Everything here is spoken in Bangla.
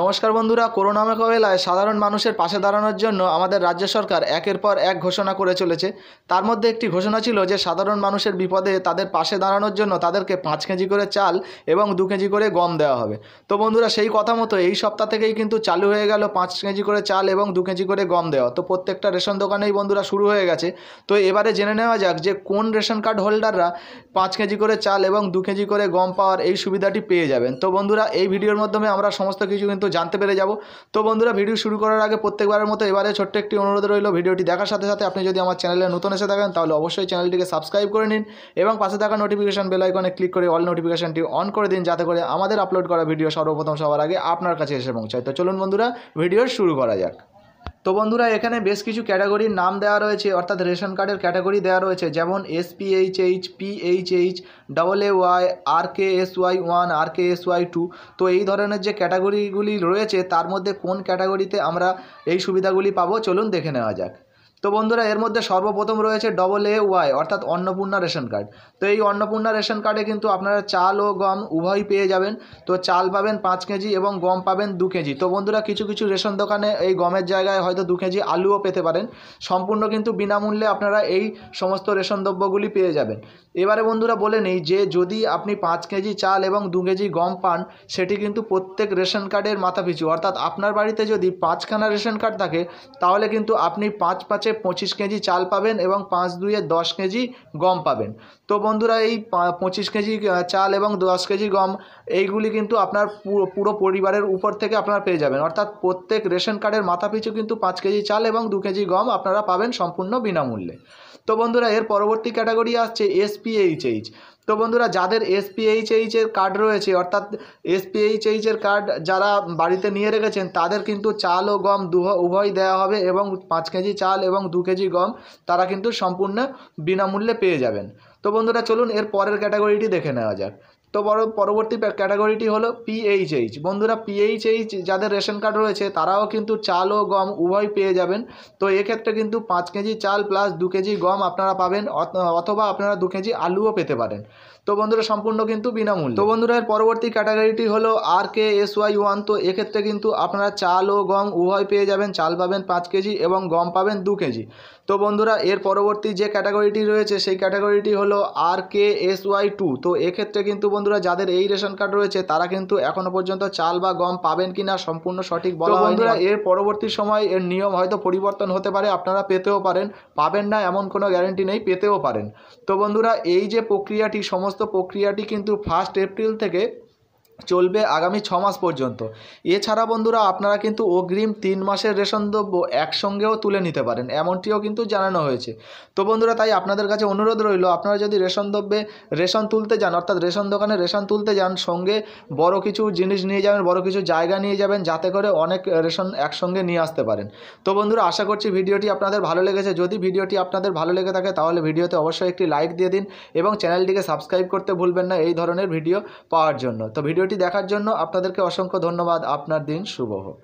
নমস্কার বন্ধুরা করোনা মোকাবেলায় সাধারণ মানুষের পাশে দাঁড়ানোর জন্য আমাদের রাজ্য সরকার একের পর এক ঘোষণা করে চলেছে তার মধ্যে একটি ঘোষণা ছিল যে সাধারণ মানুষের বিপদে তাদের পাশে দাঁড়ানোর জন্য তাদেরকে পাঁচ কেজি করে চাল এবং দু কেজি করে গম দেওয়া হবে তো বন্ধুরা সেই কথা মতো এই সপ্তাহ থেকেই কিন্তু চালু হয়ে গেল পাঁচ কেজি করে চাল এবং দু কেজি করে গম দেওয়া তো প্রত্যেকটা রেশন দোকানেই বন্ধুরা শুরু হয়ে গেছে তো এবারে জেনে নেওয়া যাক যে কোন রেশন কার্ড হোল্ডাররা পাঁচ কেজি করে চাল এবং দু কেজি করে গম পাওয়ার এই সুবিধাটি পেয়ে যাবেন তো বন্ধুরা এই ভিডিওর মাধ্যমে আমরা সমস্ত কিছু কিন্তু জানতে পেরে যাব তো বন্ধুরা ভিডিও শুরু করার আগে প্রত্যেকবারের মতো এবারে ছোট্ট একটি অনুরোধ রইল ভিডিওটি দেখার সাথে সাথে আপনি যদি আমার চ্যানেলে নতুন এসে থাকেন তাহলে অবশ্যই চ্যানেলটিকে সাবস্ক্রাইব করে নিন এবং পাশে থাকা নোটিফিকেশান বেল আইকনে ক্লিক করে অল নোটিফিকেশানটি অন করে দিন যাতে করে আমাদের আপলোড করা ভিডিও সর্বপ্রথম সবার আগে আপনার কাছে এসে পৌঁছায় তো চলুন বন্ধুরা ভিডিও শুরু করা যাক তো বন্ধুরা এখানে বেশ কিছু ক্যাটাগরির নাম দেওয়া রয়েছে অর্থাৎ রেশন কার্ডের ক্যাটাগরি দেওয়া রয়েছে যেমন S P H H P H H double A Y R K S Y one R K S Y two তো এই ধরনের যে ক্যাটাগরিগুলি রয়েছে তার মধ্যে কোন ক্যাটাগরিতে আমরা এই সুবিধাগুলি পাবো চলুন দেখে নেওয়া যাক তো বন্ধুরা এর মধ্যে সর্বপ্রথম রয়েছে ডবল এ ওয়াই অর্থাৎ অন্নপূর্ণা রেশন কার্ড তো এই অন্নপূর্ণা রেশন কার্ডে কিন্তু আপনারা চাল ও গম উভয়ই পেয়ে যাবেন তো চাল পাবেন পাঁচ কেজি এবং গম পাবেন দু কেজি তো বন্ধুরা কিছু কিছু রেশন দোকানে এই গমের জায়গায় হয়তো দু কেজি আলুও পেতে পারেন সম্পূর্ণ কিন্তু বিনামূল্যে আপনারা এই সমস্ত রেশন দ্রব্যগুলি পেয়ে যাবেন এবারে বন্ধুরা বলে নেই যে যদি আপনি পাঁচ কেজি চাল এবং দু কেজি গম পান সেটি কিন্তু প্রত্যেক রেশন কার্ডের মাথাপিছু অর্থাৎ আপনার বাড়িতে যদি পাঁচখানা রেশন কার্ড থাকে তাহলে কিন্তু আপনি পাঁচ পাঁচ হচ্ছে পঁচিশ কেজি চাল পাবেন এবং পাঁচ দুইয়ে দশ কেজি গম পাবেন তো বন্ধুরা এই পঁচিশ কেজি চাল এবং দশ কেজি গম এইগুলি কিন্তু আপনার পুরো পরিবারের উপর থেকে আপনারা পেয়ে যাবেন অর্থাৎ প্রত্যেক রেশন কার্ডের মাথা পিছু কিন্তু পাঁচ কেজি চাল এবং দু কেজি গম আপনারা পাবেন সম্পূর্ণ বিনামূল্যে তো বন্ধুরা এর পরবর্তী ক্যাটাগরি আসছে এসপিএইচএইচ তো বন্ধুরা যাদের এসপিএইচএইচ এর কার্ড রয়েছে অর্থাৎ এসপিএইচএইচ এর কার্ড যারা বাড়িতে নিয়ে রেখেছেন তাদের কিন্তু চাল ও গম উভয় দেওয়া হবে এবং পাঁচ কেজি চাল এবং দু কেজি গম তারা কিন্তু সম্পূর্ণ বিনামূল্যে পেয়ে যাবেন তো বন্ধুরা চলুন এর পরের ক্যাটাগরিটি দেখে নেওয়া যাক তো বড় পরবর্তী ক্যাটাগরিটি হলো পিএইচএইচ বন্ধুরা পিএইচএইচ যাদের রেশন কার্ড রয়েছে তারাও কিন্তু চাল ও গম উভয় পেয়ে যাবেন তো এক্ষেত্রে কিন্তু পাঁচ কেজি চাল প্লাস দু কেজি গম আপনারা পাবেন অথবা আপনারা দু কেজি আলুও পেতে পারেন তো বন্ধুরা সম্পূর্ণ কিন্তু বিনামূল্য তো বন্ধুরা এর পরবর্তী ক্যাটাগরিটি হলো R K S Y one তো এক্ষেত্রে কিন্তু আপনারা চাল ও গম উভয় পেয়ে যাবেন চাল পাবেন পাঁচ কেজি এবং গম পাবেন দু কেজি তো বন্ধুরা এর পরবর্তী যে ক্যাটাগরিটি রয়েছে সেই ক্যাটাগরিটি হলো R K S Y two তো এক্ষেত্রে কিন্তু বন্ধুরা যাদের এই রেশন কার্ড রয়েছে তারা কিন্তু এখনও পর্যন্ত চাল বা গম পাবেন কি না সম্পূর্ণ সঠিক বলা বন্ধুরা এর পরবর্তী সময় এর নিয়ম হয়তো পরিবর্তন হতে পারে আপনারা পেতেও পারেন পাবেন না এমন কোনো গ্যারেন্টি নেই পেতেও পারেন তো বন্ধুরা এই যে প্রক্রিয়াটি সমস্ত সমস্ত প্রক্রিয়াটি কিন্তু ফার্স্ট এপ্রিল থেকে চলবে আগামী ছ মাস পর্যন্ত এছাড়া বন্ধুরা আপনারা কিন্তু অগ্রিম তিন মাসের রেশন দ্রব্য একসঙ্গেও তুলে নিতে পারেন এমনটিও কিন্তু জানানো হয়েছে তো বন্ধুরা তাই আপনাদের কাছে অনুরোধ রইল আপনারা যদি রেশন দ্রব্যে রেশন তুলতে যান অর্থাৎ রেশন দোকানে রেশন তুলতে যান সঙ্গে বড় কিছু জিনিস নিয়ে যাবেন বড় কিছু জায়গা নিয়ে যাবেন যাতে করে অনেক রেশন একসঙ্গে নিয়ে আসতে পারেন তো বন্ধুরা আশা করছি ভিডিওটি আপনাদের ভালো লেগেছে যদি ভিডিওটি আপনাদের ভালো লেগে থাকে তাহলে ভিডিওতে অবশ্যই একটি লাইক দিয়ে দিন এবং চ্যানেলটিকে সাবস্ক্রাইব করতে ভুলবেন না এই ধরনের ভিডিও পাওয়ার জন্য তো ভিডিও ভিডিওটি দেখার জন্য আপনাদেরকে অসংখ্য ধন্যবাদ আপনার দিন শুভ হোক